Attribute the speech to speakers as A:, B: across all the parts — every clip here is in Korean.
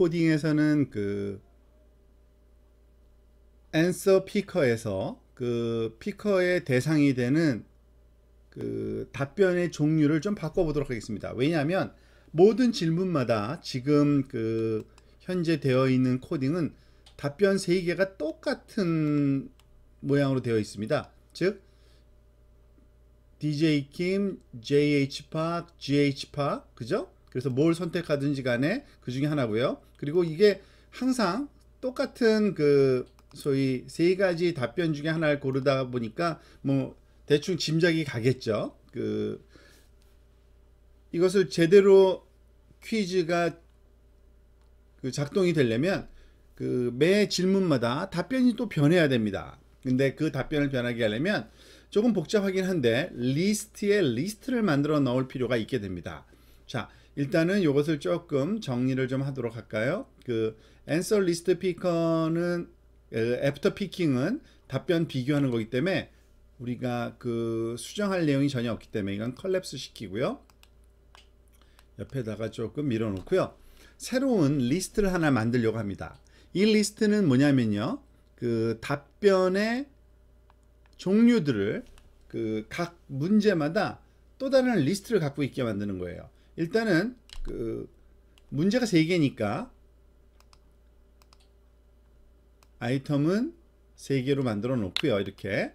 A: 코딩에서는 그 answer picker에서 그 피커의 대상이 되는 그 답변의 종류를 좀 바꿔보도록 하겠습니다. 왜냐하면 모든 질문마다 지금 그 현재 되어 있는 코딩은 답변 3개가 똑같은 모양으로 되어 있습니다. 즉 DJ 김, JH 팍, GH 팍, 그죠? 그래서 뭘 선택하든지 간에 그 중에 하나고요. 그리고 이게 항상 똑같은 그 소위 세 가지 답변 중에 하나를 고르다 보니까 뭐 대충 짐작이 가겠죠. 그 이것을 제대로 퀴즈가 그 작동이 되려면 그 매 질문마다 답변이 또 변해야 됩니다. 근데 그 답변을 변하게 하려면 조금 복잡하긴 한데 리스트에 리스트를 만들어 넣을 필요가 있게 됩니다. 자, 일단은 이것을 조금 정리를 좀 하도록 할까요? 그 answer list picker는 그 after picking은 답변 비교하는 거기 때문에 우리가 그 수정할 내용이 전혀 없기 때문에 이건 컬랩스 시키고요. 옆에다가 조금 밀어놓고요. 새로운 리스트를 하나 만들려고 합니다. 이 리스트는 뭐냐면요. 그 답변의 종류들을 그 각 문제마다 또 다른 리스트를 갖고 있게 만드는 거예요. 일단은 그 문제가 3개니까 아이템은 3개로 만들어 놓고요. 이렇게.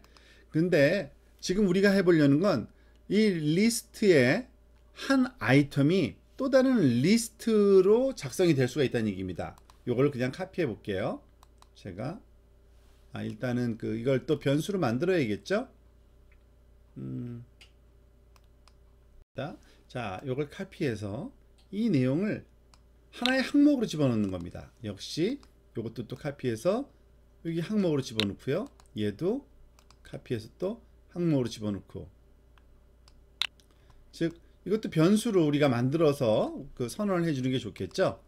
A: 근데 지금 우리가 해보려는 건 이 리스트에 한 아이템이 또 다른 리스트로 작성이 될 수가 있다는 얘기입니다. 이걸 그냥 카피해 볼게요. 제가 아, 일단은 그 이걸 또 변수로 만들어야겠죠? 음, 자, 이걸 카피해서 이 내용을 하나의 항목으로 집어넣는 겁니다. 역시 이것도 또 카피해서 여기 항목으로 집어넣고요. 얘도 카피해서 또 항목으로 집어넣고 즉 이것도 변수로 우리가 만들어서 그 선언을 해주는 게 좋겠죠.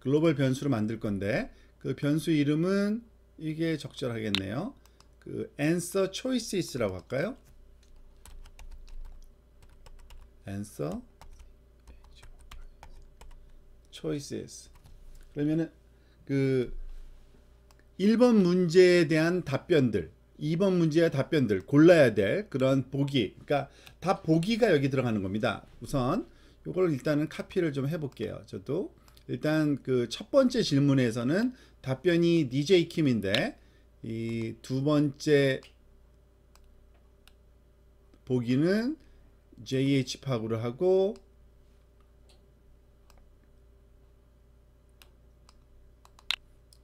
A: 글로벌 변수로 만들 건데 그 변수 이름은 이게 적절하겠네요. 그 answer choices라고 할까요? answer choices 그러면은 그 1번 문제에 대한 답변들 2번 문제의 답변들 골라야 될 그런 보기 그러니까 답 보기가 여기 들어가는 겁니다 우선 이걸 일단은 카피를 좀 해볼게요 저도 일단 그 첫 번째 질문에서는 답변이 DJ 킴인데 이 두 번째 보기는 JH 파고를 하고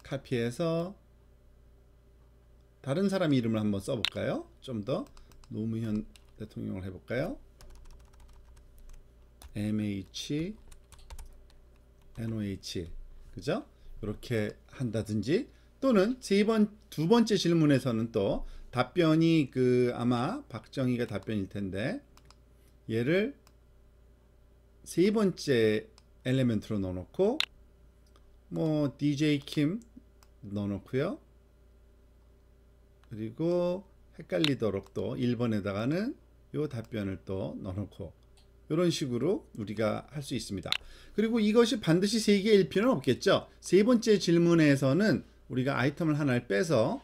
A: 카피해서 다른 사람 이름을 한번 써볼까요? 좀 더 노무현 대통령을 해볼까요? MH NOH 그죠? 이렇게 한다든지 또는 세번 두 번째 질문에서는 또 답변이 그 아마 박정희가 답변일 텐데 얘를 세 번째 엘리멘트로 넣어놓고 뭐 DJ 킴 넣어놓고요. 그리고 헷갈리도록 또 1번에다가는 요 답변을 또 넣어놓고 이런 식으로 우리가 할 수 있습니다. 그리고 이것이 반드시 세개일 필요는 없겠죠. 세 번째 질문에서는 우리가 아이템을 하나를 빼서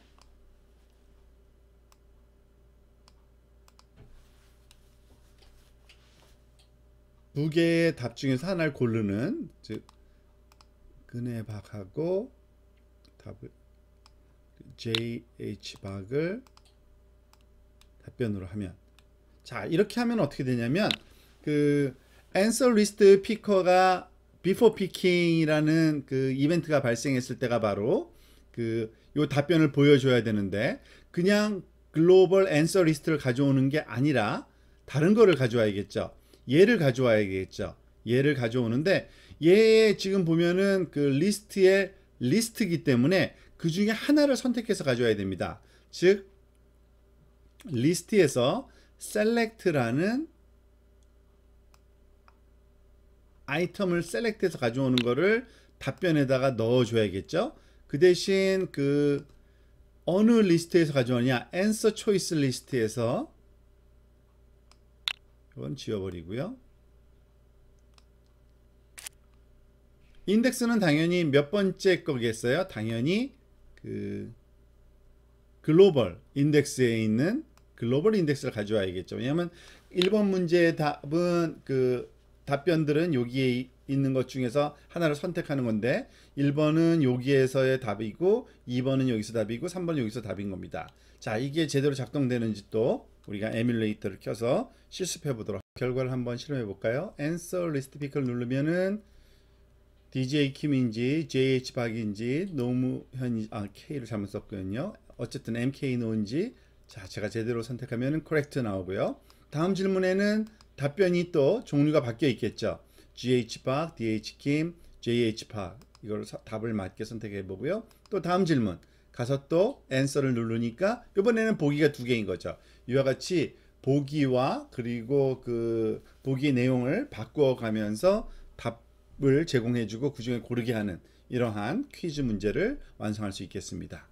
A: 두 개의 답 중에서 하나를 고르는 즉 근해 박하고 답을 JH 박을 답변으로 하면 자 이렇게 하면 어떻게 되냐면 그 answer list picker가 before picking이라는 그 이벤트가 발생했을 때가 바로 그요 답변을 보여줘야 되는데 그냥 글로벌 answer 리스트를 가져오는 게 아니라 다른 거를 가져와야겠죠. 얘를 가져와야겠죠. 얘를 가져오는데 얘 지금 보면은 그 리스트의 리스트기 이 때문에 그 중에 하나를 선택해서 가져와야 됩니다. 즉 리스트에서 select라는 아이템을 셀렉트해서 가져오는 거를 답변에다가 넣어줘야겠죠. 그 대신 그 어느 리스트에서 가져오냐 answer choice 리스트에서 그건 지워버리고요. 인덱스는 당연히 몇 번째 거겠어요? 당연히 그 글로벌 인덱스에 있는 글로벌 인덱스를 가져와야겠죠. 왜냐하면 1번 문제의 답은 그 답변들은 여기에 있는 것 중에서 하나를 선택하는 건데 1번은 여기에서의 답이고 2번은 여기서 답이고 3번은 여기서 답인 겁니다. 자 이게 제대로 작동되는지 또 우리가 에뮬레이터를 켜서 실습해 보도록 결과를 한번 실험해 볼까요? Answer List Pick을 누르면은 DJ 킴인지 JH 박인지 노무현 이아 K를 잘못 썼거든요. 어쨌든 MK 노인지 자 제가 제대로 선택하면은 correct 나오고요. 다음 질문에는 답변이 또 종류가 바뀌어 있겠죠. GH 박, DH 김, JH 박 이걸 답을 맞게 선택해 보고요. 또 다음 질문 가서 또 a n 를 누르니까 이번에는 보기가 두 개인 거죠. 이와 같이 보기와 그리고 그 보기 내용을 바꾸어 가면서 답을 제공해주고 그 중에 고르게 하는 이러한 퀴즈 문제를 완성할 수 있겠습니다.